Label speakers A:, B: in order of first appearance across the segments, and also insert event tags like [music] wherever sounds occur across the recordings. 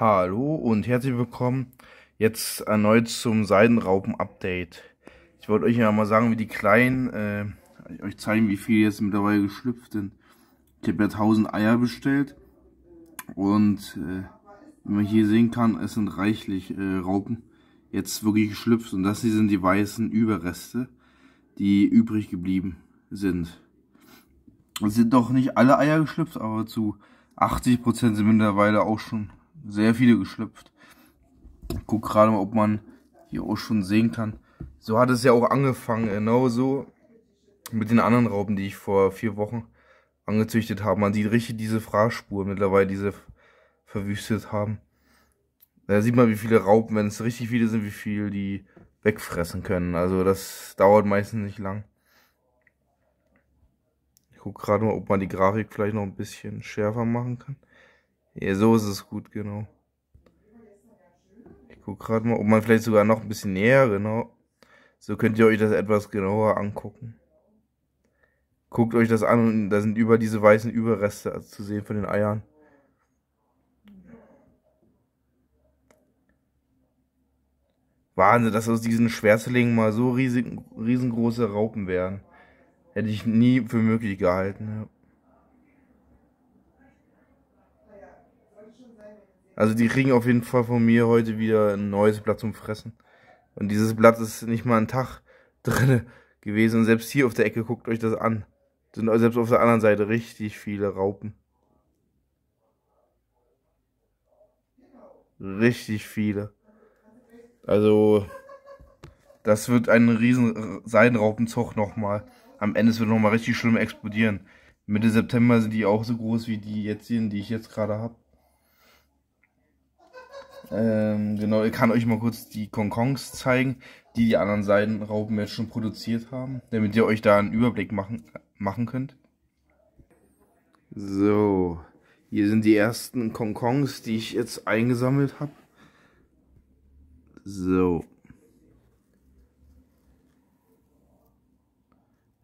A: Hallo und herzlich willkommen jetzt erneut zum Seidenraupen-Update. Ich wollte euch ja mal sagen, wie die Kleinen, äh, euch zeigen, wie viele jetzt mittlerweile geschlüpft sind. Ich habe ja 1000 Eier bestellt und äh, wie man hier sehen kann, es sind reichlich äh, Raupen jetzt wirklich geschlüpft und das hier sind die weißen Überreste, die übrig geblieben sind. Es sind doch nicht alle Eier geschlüpft, aber zu 80% sind mittlerweile auch schon sehr viele geschlüpft. Ich guck gerade mal, ob man hier auch schon sehen kann. So hat es ja auch angefangen, genau so mit den anderen Raupen, die ich vor vier Wochen angezüchtet habe. Man sieht richtig diese Fraßspur mittlerweile, diese verwüstet haben. Da sieht man, wie viele Raupen, wenn es richtig viele sind, wie viel die wegfressen können. Also das dauert meistens nicht lang. Ich gucke gerade mal, ob man die Grafik vielleicht noch ein bisschen schärfer machen kann. Ja, so ist es gut, genau. Ich guck gerade mal, ob man vielleicht sogar noch ein bisschen näher, genau. So könnt ihr euch das etwas genauer angucken. Guckt euch das an und da sind über diese weißen Überreste zu sehen von den Eiern. Wahnsinn, dass aus diesen Schwärzlingen mal so riesig, riesengroße Raupen werden. Hätte ich nie für möglich gehalten. Ja. Also die kriegen auf jeden Fall von mir heute wieder ein neues Blatt zum Fressen. Und dieses Blatt ist nicht mal einen Tag [laughs] drin gewesen. Und selbst hier auf der Ecke guckt euch das an. Sind also selbst auf der anderen Seite richtig viele Raupen. Richtig viele. Also, das wird ein riesen Seidenraupenzucht nochmal. Am Ende wird es nochmal richtig schlimm explodieren. Mitte September sind die auch so groß wie die jetzigen, die ich jetzt gerade habe. Ähm, genau, ich kann euch mal kurz die Konkongs zeigen, die die anderen Seidenraupen jetzt schon produziert haben, damit ihr euch da einen Überblick machen, machen könnt. So, hier sind die ersten Konkongs, die ich jetzt eingesammelt habe. So.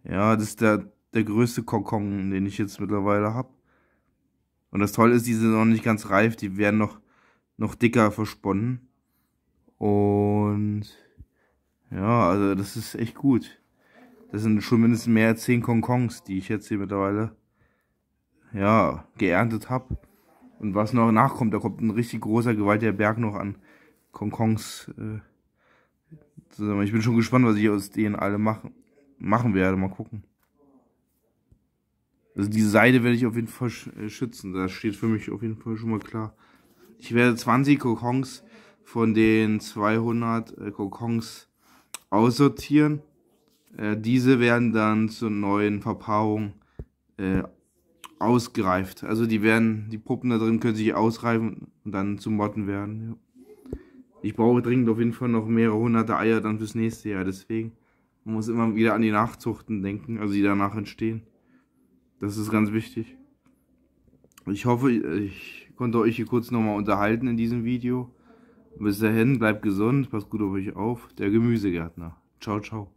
A: Ja, das ist der, der größte Konkong, den ich jetzt mittlerweile habe. Und das Tolle ist, die sind noch nicht ganz reif, die werden noch noch dicker versponnen. Und ja, also das ist echt gut. Das sind schon mindestens mehr als 10 Konkongs, die ich jetzt hier mittlerweile ja, geerntet habe. Und was noch nachkommt, da kommt ein richtig großer, gewaltiger Berg noch an Konkongs äh, zusammen. Ich bin schon gespannt, was ich aus denen alle machen, machen werde. Mal gucken. Also die Seide werde ich auf jeden Fall äh, schützen. Das steht für mich auf jeden Fall schon mal klar. Ich werde 20 Kokons von den 200 äh, Kokons aussortieren. Äh, diese werden dann zur neuen Verpaarung äh, ausgereift. Also die werden, die Puppen da drin können sich ausreifen und dann zu Motten werden. Ja. Ich brauche dringend auf jeden Fall noch mehrere hunderte Eier dann fürs nächste Jahr. Deswegen man muss immer wieder an die Nachzuchten denken, also die danach entstehen. Das ist ganz wichtig. Ich hoffe, ich konnte euch hier kurz nochmal unterhalten in diesem Video. Bis dahin, bleibt gesund, passt gut auf euch auf. Der Gemüsegärtner. Ciao, ciao.